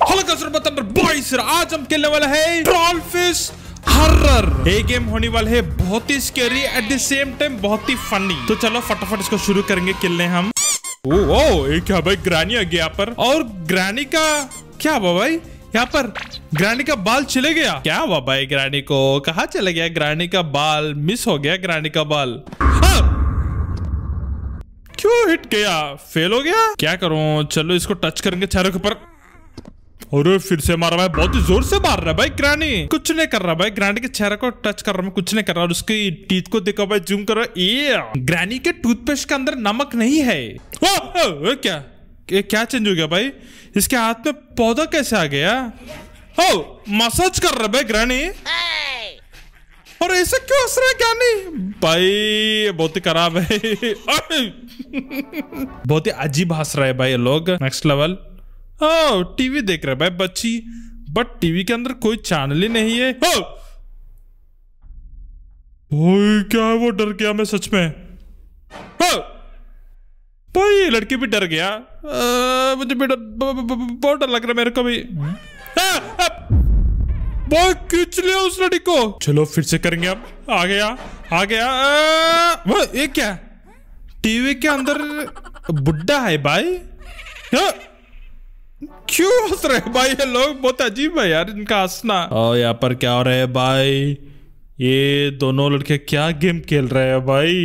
Boys मतलब आज हम खेलने वाला है ट्रॉल फिश हॉरर ये गेम होने वाला है बहुत ही scary at the same time बहुत ही फनी तो चलो फटाफट इसको शुरू करेंगे खेलने हम ओ, ओ ये क्या भाई ग्रानी आ गया पर और ग्रानी का क्या हुआ भाई यहाँ पर ग्रानी का बाल चले गया क्या हुआ भाई ग्रानी को कहा चले गया ग्रानी का बाल मिस हो गया ग्रानी का बाल हाँ! क्यों हिट गया फेल हो गया क्या करूं चलो इसको टच करेंगे चेहरे के ऊपर और फिर से मारा भाई बहुत ही जोर से मार रहा है भाई ग्रानी कुछ नहीं कर रहा भाई ग्रानी के चेहरे को टच कर रहा हूँ कुछ नहीं कर रहा उसके टीथ को देखो भाई जूम कर रहा ये ग्रानी के टूथपेस्ट के अंदर नमक नहीं है ओ, ओ, ओ, क्या ये क्या चेंज हो गया भाई इसके हाथ में पौधा कैसे आ गया हो मसाज कर रहा भाई ग्रानी और ऐसे क्यों हंस रहा है ज्ञानी भाई बहुत ही खराब है बहुत ही अजीब हंस रहा है भाई लोग नेक्स्ट लेवल ओ टीवी देख रहा भाई बच्ची बट टीवी के अंदर कोई चैनल ही नहीं है ओ भाई क्या है वो डर गया मैं सच में ओ भाई लड़की भी डर गया आ, मुझे भी बहुत डर लग रहा है मेरे को भी भाई खींच लिया उस लड़की को चलो फिर से करेंगे अब आ गया आ गया आ, ये क्या टीवी के अंदर बुड्ढा है भाई आ, क्यों हंस रहे भाई ये लोग बहुत अजीब है यार इनका हंसना और यहाँ पर क्या हो रहा है भाई ये दोनों लड़के क्या गेम खेल रहे हैं भाई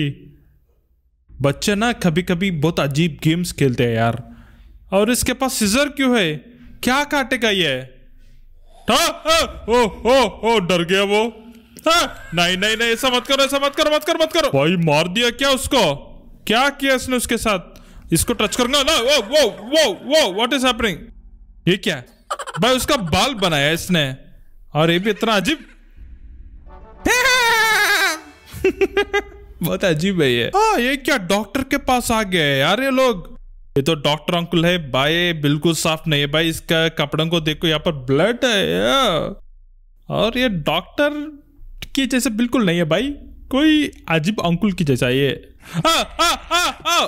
बच्चे ना कभी कभी बहुत अजीब गेम्स खेलते हैं यार और इसके पास सीजर क्यों है क्या काटेगा ये हाँ, हाँ, ओ ओ डर गया वो हाँ, नहीं नहीं नहीं ऐसा मत करो ऐसा मत करो मत करो मत करो भाई मार दिया क्या उसको क्या किया इसने उसके साथ इसको टच करना ना वो वो वो वो व्हाट इज हैपनिंग ये क्या भाई उसका बाल बनाया इसने और ये भी इतना अजीब बहुत अजीब है ये हाँ ये क्या डॉक्टर के पास आ गए यार ये लोग ये तो डॉक्टर अंकुल है भाई बिल्कुल साफ नहीं है भाई इसका कपड़ों को देखो यहाँ पर ब्लड है और ये डॉक्टर के जैसे बिल्कुल नहीं है भाई कोई अजीब अंकुल की जैसा ये आ, आ, आ, आ,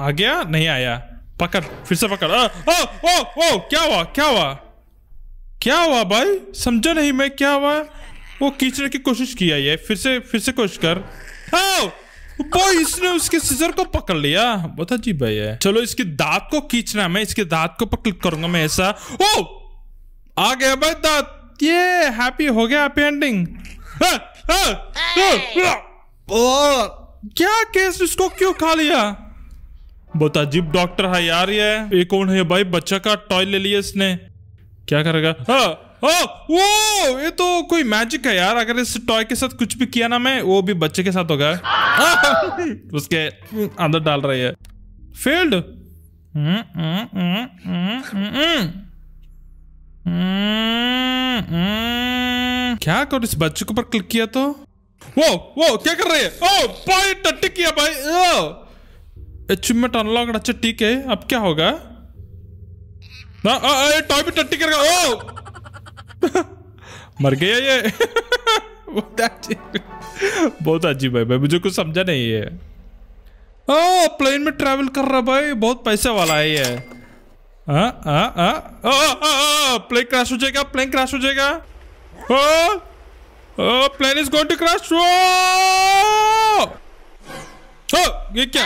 आ गया नहीं आया पकड़ फिर से पकड़ आ, ओ, ओ, ओ, ओ, क्या हुआ क्या हुआ क्या हुआ भाई समझा नहीं मैं क्या हुआ वो खींचने की कोशिश किया ये फिर से फिर से कोशिश कर आओ इसने उसके सिजर को पकड़ लिया बहुत अजीब भाई है चलो इसके दांत को खींचना मैं इसके दांत को पकड़ करूंगा मैं ऐसा ओ आ गया भाई दांत ये हैप्पी हो गया हैप्पी एंडिंग क्या केस इसको क्यों खा लिया बहुत अजीब डॉक्टर है यार ये ये कौन है भाई बच्चा का टॉय ले लिया इसने क्या करेगा हाँ, हाँ वो ये तो कोई मैजिक है यार अगर इस टॉय के साथ कुछ भी किया ना मैं वो भी बच्चे के साथ होगा उसके अंदर डाल रही है फील्ड हम्म, हम्म, हम्म, क्या करो इस बच्चे के ऊपर क्लिक किया तो वो वो क्या कर रही है ओ भाई टट्टी किया भाई अचीवमेंट अनलॉक अच्छा ठीक है अब क्या होगा ना टॉय पे टट्टी कर ओ मर गया ये बहुत अजीब है भाई मुझे कुछ समझा नहीं है ओ प्लेन में ट्रैवल कर रहा भाई बहुत पैसे वाला है ये आ, आ, आ, आ, प्लेन क्रैश हो जाएगा प्लेन क्रैश हो जाएगा oh, oh plane is going to crash oh, ये क्या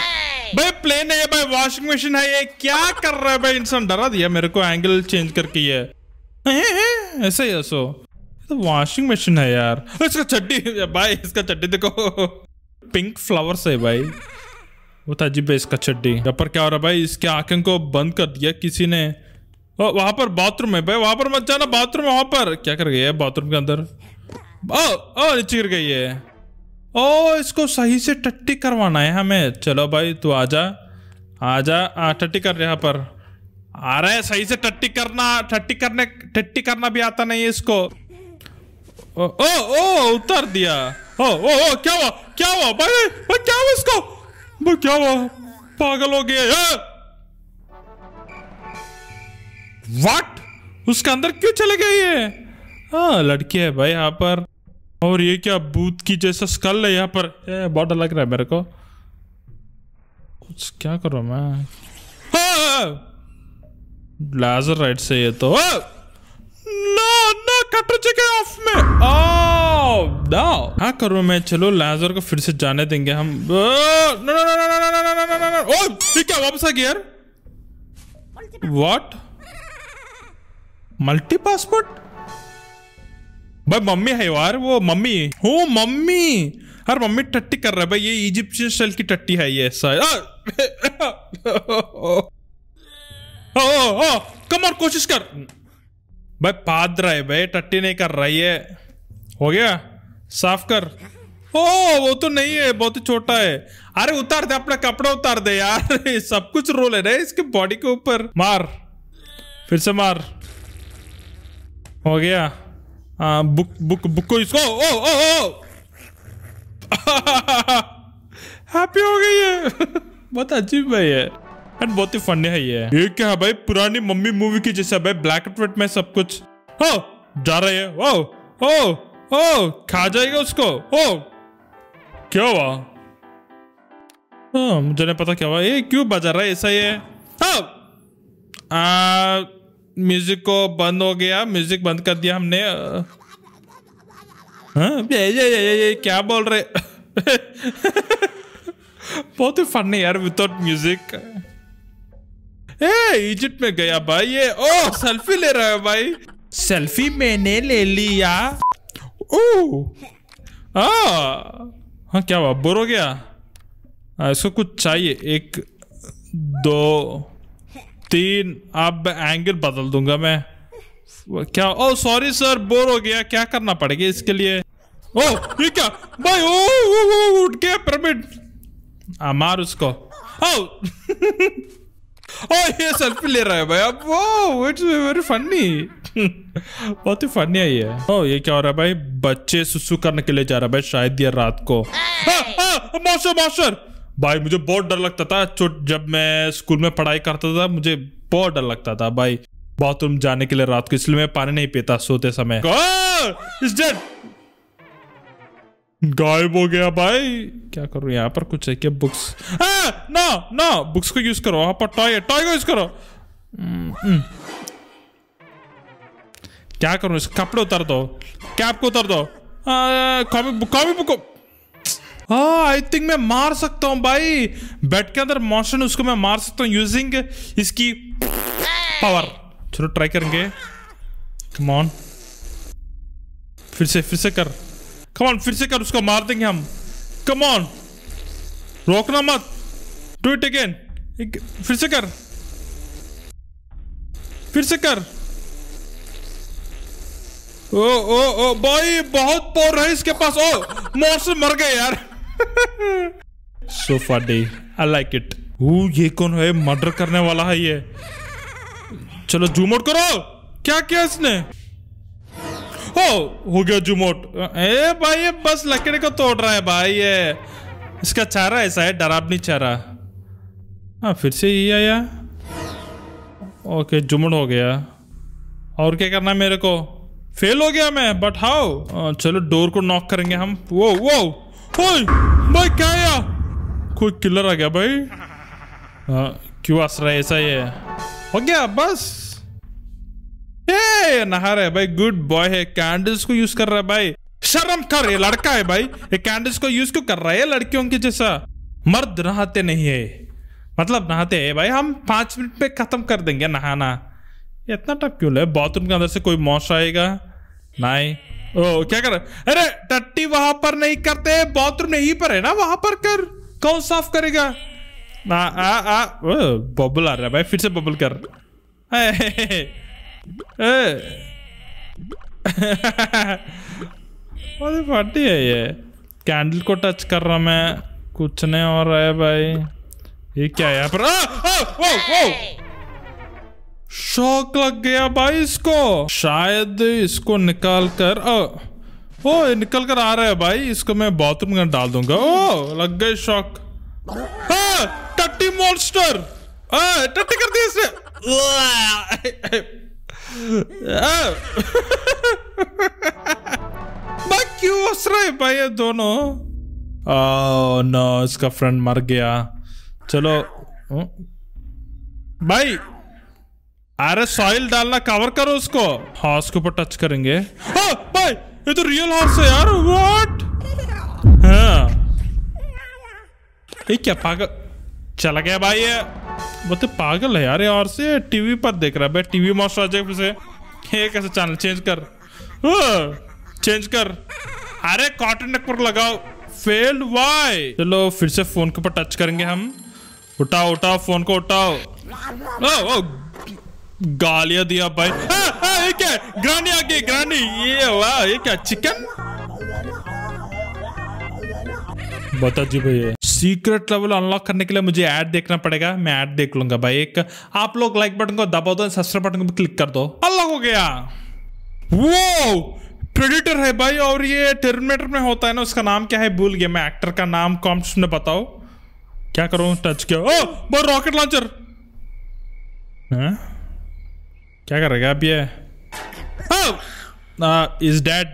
भाई प्लेन है ये भाई वॉशिंग मशीन है ये क्या कर रहा है भाई इंसान डरा दिया मेरे को एंगल चेंज करके ये ऐसे ही ऐसो तो वॉशिंग मशीन है यार इसका चट्टी भाई इसका चट्टी देखो पिंक फ्लावर्स है भाई वो था अजीब है इसका चट्टी यहाँ पर क्या हो रहा है भाई इसके आंखें को बंद कर दिया किसी ने वहां पर बाथरूम है भाई वहां पर मत जाना बाथरूम वहां पर क्या कर गया है बाथरूम के अंदर ओ ओ नीचे गिर गई है ओ इसको सही से टट्टी करवाना है हमें चलो भाई तू आ जा आ, टट्टी कर यहाँ पर आ रहा है सही से टट्टी करना टट्टी करने टट्टी करना भी आता नहीं है इसको ओ ओ, ओ उतर दिया ओ ओ ओ क्या हुआ क्या हुआ भाई भाई क्या हुआ इसको भाई क्या हुआ पागल हो गया वाट उसके अंदर क्यों चले गए ये हाँ लड़की है भाई यहाँ पर और ये क्या बूथ की जैसा स्कल है यहाँ पर बहुत डर लग रहा है मेरे को कुछ क्या करो मैं लाजर राइट से ये तो नो नो कट चुके ऑफ में हाँ करो मैं चलो लाजर को फिर से जाने देंगे हम no no no no no no no no no oh ये क्या वापस आ गया यार व्हाट मल्टी पासपोर्ट भाई मम्मी है यार वो मम्मी हो मम्मी हर मम्मी टट्टी कर रहा है भाई ये इजिप्शियन स्टाइल की टट्टी है ये ऐसा कम और कोशिश कर भाई पाद रहा है भाई टट्टी नहीं कर रही है हो गया साफ कर ओ वो तो नहीं है बहुत ही छोटा है अरे उतार दे अपना कपड़ा उतार दे यार सब कुछ रोल है ना इसके बॉडी के ऊपर मार फिर से मार हो गया आ, बुक बुक बुक को इसको ओ ओ ओ हैप्पी हो गई है बहुत अजीब भाई है एंड बहुत ही फनी है ये ये क्या है भाई पुरानी मम्मी मूवी की जैसा भाई ब्लैक एंड व्हाइट में सब कुछ हो जा रहे है ओ ओ ओ खा जाएगा उसको ओ क्या हुआ हाँ मुझे नहीं पता क्या हुआ ये क्यों बजा रहा है ऐसा ये हाँ आ, म्यूजिक को बंद हो गया म्यूजिक बंद कर दिया हमने हाँ, ये ये ये ये ये क्या बोल रहे बहुत ही फन है यार विदाउट म्यूजिक ए इजिप्ट में गया भाई ये ओ सेल्फी ले रहा है भाई सेल्फी मैंने ले लिया ओ आ हाँ क्या हुआ बोर हो गया आ, हाँ, इसको कुछ चाहिए एक दो तीन अब एंगल बदल दूंगा मैं क्या ओ सॉरी सर बोर हो गया क्या करना पड़ेगा इसके लिए ओ oh, ये क्या भाई ओ, ओ, ओ उठ गया परमिट आ, मार उसको ओ oh. ओ oh, ये सेल्फी ले रहा है भाई अब वो इट्स वेरी फनी बहुत ही फनी है ये ओ ये क्या हो रहा है भाई बच्चे सुसु करने के लिए जा रहा है भाई शायद ये रात को ah, ah, मास्टर मास्टर भाई मुझे बहुत डर लगता था जब मैं स्कूल में पढ़ाई करता था मुझे बहुत डर लगता था भाई बाथरूम जाने के लिए रात को इसलिए मैं पानी नहीं पीता सोते समय गायब हो गया भाई क्या करूं यहाँ पर कुछ है क्या बुक्स ना ना बुक्स को यूज करो वहां पर टॉय है टॉय को यूज करो हम्म, हम्म। क्या करूं इस कपड़े उतर दो कैप को उतर दो comic book comic book I हाँ, थिंक मैं मार सकता हूँ भाई बेड के अंदर मोशन उसको मैं मार सकता हूँ यूजिंग इसकी पावर चलो ट्राई करेंगे कमॉन फिर से फिर से कर कमॉन फिर से कर उसको मार देंगे हम कमॉन रोकना मत डू इट अगेन फिर से कर फिर से कर ओ ओ ओ भाई बहुत पोर है इसके पास ओ मोशन मर गए यार sofa day I like it ये कौन है मर्डर करने वाला है ये चलो जूम आउट करो क्या किया इसने हो हो गया जूम आउट ए भाई ये बस लकड़ी को तोड़ रहा है भाई ये इसका चारा ऐसा है डरावनी चारा हाँ फिर से ये आया ओके जुमड़ हो गया और क्या करना है मेरे को फेल हो गया मैं बट हाउ चलो डोर को नॉक करेंगे हम वो वो ओए भाई क्या आया कोई किलर आ गया भाई हाँ क्यों आस रहा है ऐसा ये हो गया बस ए नहा रहा है भाई गुड बॉय है कैंडल्स को यूज कर रहा है भाई शर्म कर ये लड़का है भाई ये कैंडल्स को यूज क्यों कर रहा है लड़कियों के जैसा मर्द नहाते नहीं है मतलब नहाते है भाई हम पांच मिनट पे खत्म कर देंगे नहाना इतना टाइम क्यों ले बाथरूम के अंदर से कोई मॉश आएगा नहीं ओ क्या कर अरे टट्टी वहां पर नहीं करते बाथरूम नहीं पर है ना वहां पर कर कौन साफ करेगा आ आ आ बबल आ रहा है भाई फिर से बबल कर अरे हे, है ये कैंडल को टच कर रहा मैं कुछ नहीं हो रहा है भाई ये क्या है यहाँ पर आ, आ, ओ, ओ, ओ, शौक लग गया भाई इसको शायद इसको निकाल कर ओ, ओ निकल कर आ रहा है भाई इसको मैं बाथरूम में डाल दूंगा ओ लग गए शौक टट्टी मॉन्स्टर टट्टी कर दी इसे भाई क्यों हंस रहे भाई ये दोनों ओ नो इसका फ्रेंड मर गया चलो हम्म। भाई अरे सॉइल डालना कवर करो उसको हॉर्स के ऊपर टच करेंगे भाई ये तो रियल हॉर्स है यार व्हाट ये क्या पागल चला गया भाई ये वो तो पागल है यार ये और से टीवी पर देख रहा है भाई टीवी मॉस्टर मॉइस्चराइजर से ये कैसे चैनल चेंज कर चेंज कर अरे कॉटन नेटवर्क लगाओ फेल वाई चलो फिर से फोन के ऊपर टच करेंगे हम उठाओ उठाओ फोन को उठाओ गालियां दिया भाई हाँ, हाँ, ये क्या ग्रानी आ गई ग्रानी ये वाह ये क्या चिकन बता जी भैया सीक्रेट लेवल अनलॉक करने के लिए मुझे ऐड देखना पड़ेगा मैं ऐड देख लूंगा भाई एक आप लोग लाइक बटन को दबा दो सब्सक्राइब बटन को भी क्लिक कर दो अनलॉक हो गया वो प्रेडिटर है भाई और ये टर्मिनेटर में होता है ना उसका नाम क्या है भूल गया मैं एक्टर का नाम कॉम्स में बताओ क्या करूं टच क्या रॉकेट लॉन्चर क्या कर रहा है आप ये इज डेड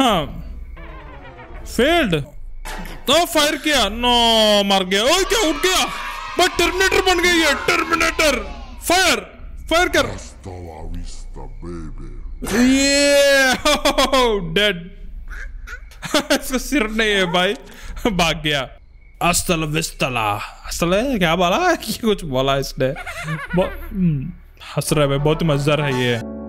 हाँ फेल्ड हाँ। तो फायर किया नो मर गया ओए क्या उठ गया बट टर्मिनेटर बन गई है टर्मिनेटर फायर फायर कर डेड सिर नहीं है भाई भाग गया अस्तल विस्तला असल है क्या बोला कुछ बोला इसने हंस रहा है बहुत मजेदार है ये